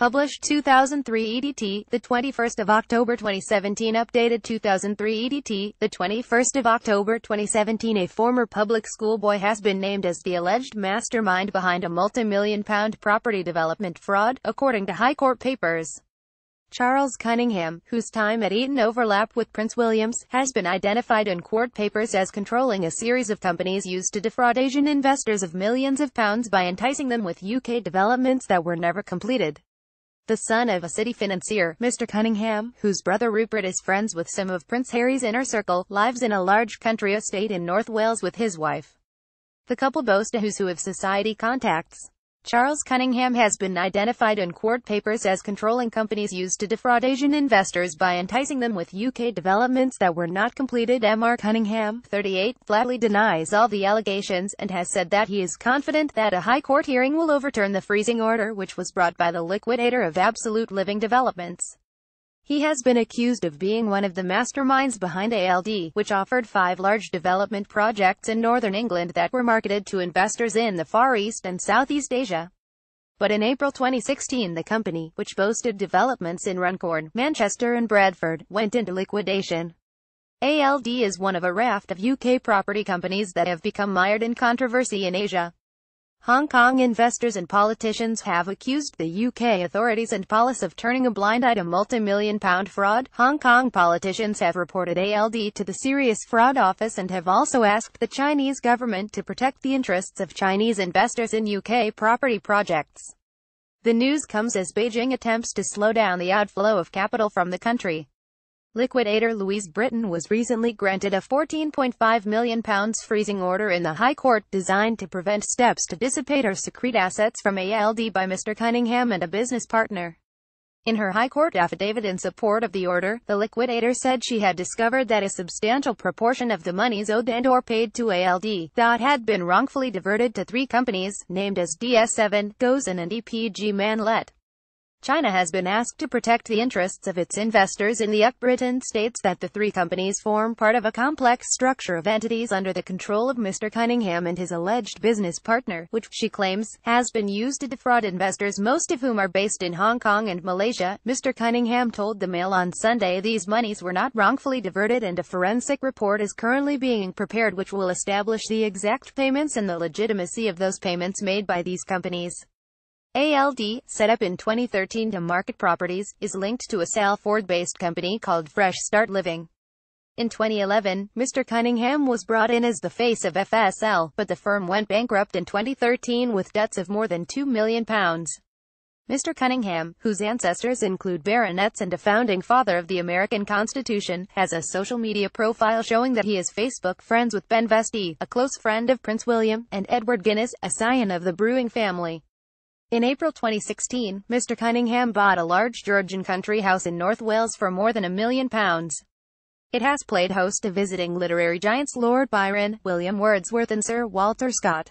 Published 2003 EDT, the 21st of October 2017 Updated 2003 EDT, the 21st of October 2017 A former public school boy has been named as the alleged mastermind behind a multi-million pound property development fraud, according to High Court papers. Charles Cunningham, whose time at Eton overlapped with Prince William's, has been identified in court papers as controlling a series of companies used to defraud Asian investors of millions of pounds by enticing them with UK developments that were never completed the son of a city financier, Mr. Cunningham, whose brother Rupert is friends with some of Prince Harry's inner circle, lives in a large country estate in North Wales with his wife. The couple boast a who's who of society contacts. Charles Cunningham has been identified in court papers as controlling companies used to defraud Asian investors by enticing them with UK developments that were not completed. Mr. Cunningham, 38, flatly denies all the allegations and has said that he is confident that a high court hearing will overturn the freezing order which was brought by the liquidator of Absolute Living Developments. He has been accused of being one of the masterminds behind ALD, which offered five large development projects in northern England that were marketed to investors in the Far East and Southeast Asia. But in April 2016 the company, which boasted developments in Runcorn, Manchester and Bradford, went into liquidation. ALD is one of a raft of UK property companies that have become mired in controversy in Asia. Hong Kong investors and politicians have accused the UK authorities and police of turning a blind eye to multi-million pound fraud. Hong Kong politicians have reported ALD to the Serious Fraud Office and have also asked the Chinese government to protect the interests of Chinese investors in UK property projects. The news comes as Beijing attempts to slow down the outflow of capital from the country. Liquidator Louise Britton was recently granted a £14.5 million freezing order in the High Court designed to prevent steps to dissipate or secrete assets from ALD by Mr Cunningham and a business partner. In her High Court affidavit in support of the order, the liquidator said she had discovered that a substantial proportion of the monies owed and or paid to ALD that had been wrongfully diverted to three companies, named as DS7, Gozen and EPG Manlet. China has been asked to protect the interests of its investors in the UK. states that the three companies form part of a complex structure of entities under the control of Mr. Cunningham and his alleged business partner, which, she claims, has been used to defraud investors most of whom are based in Hong Kong and Malaysia. Mr. Cunningham told the Mail on Sunday these monies were not wrongfully diverted and a forensic report is currently being prepared which will establish the exact payments and the legitimacy of those payments made by these companies. ALD, set up in 2013 to market properties, is linked to a Salford-based company called Fresh Start Living. In 2011, Mr. Cunningham was brought in as the face of FSL, but the firm went bankrupt in 2013 with debts of more than £2 million. Mr. Cunningham, whose ancestors include baronets and a founding father of the American Constitution, has a social media profile showing that he is Facebook friends with Ben Vestey, a close friend of Prince William, and Edward Guinness, a scion of the brewing family. In April 2016, Mr. Cunningham bought a large Georgian country house in North Wales for more than a million pounds. It has played host to visiting literary giants Lord Byron, William Wordsworth and Sir Walter Scott.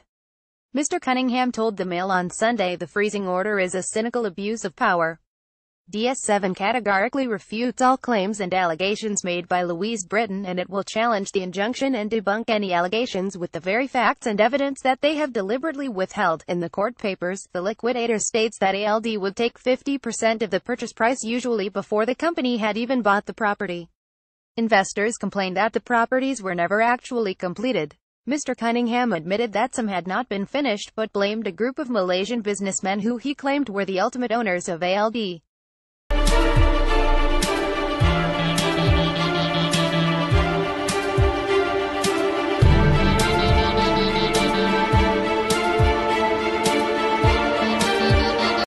Mr. Cunningham told the Mail on Sunday the freezing order is a cynical abuse of power. DS7 categorically refutes all claims and allegations made by Louise Britton and it will challenge the injunction and debunk any allegations with the very facts and evidence that they have deliberately withheld. In the court papers, the liquidator states that ALD would take 50% of the purchase price usually before the company had even bought the property. Investors complained that the properties were never actually completed. Mr. Cunningham admitted that some had not been finished but blamed a group of Malaysian businessmen who he claimed were the ultimate owners of ALD.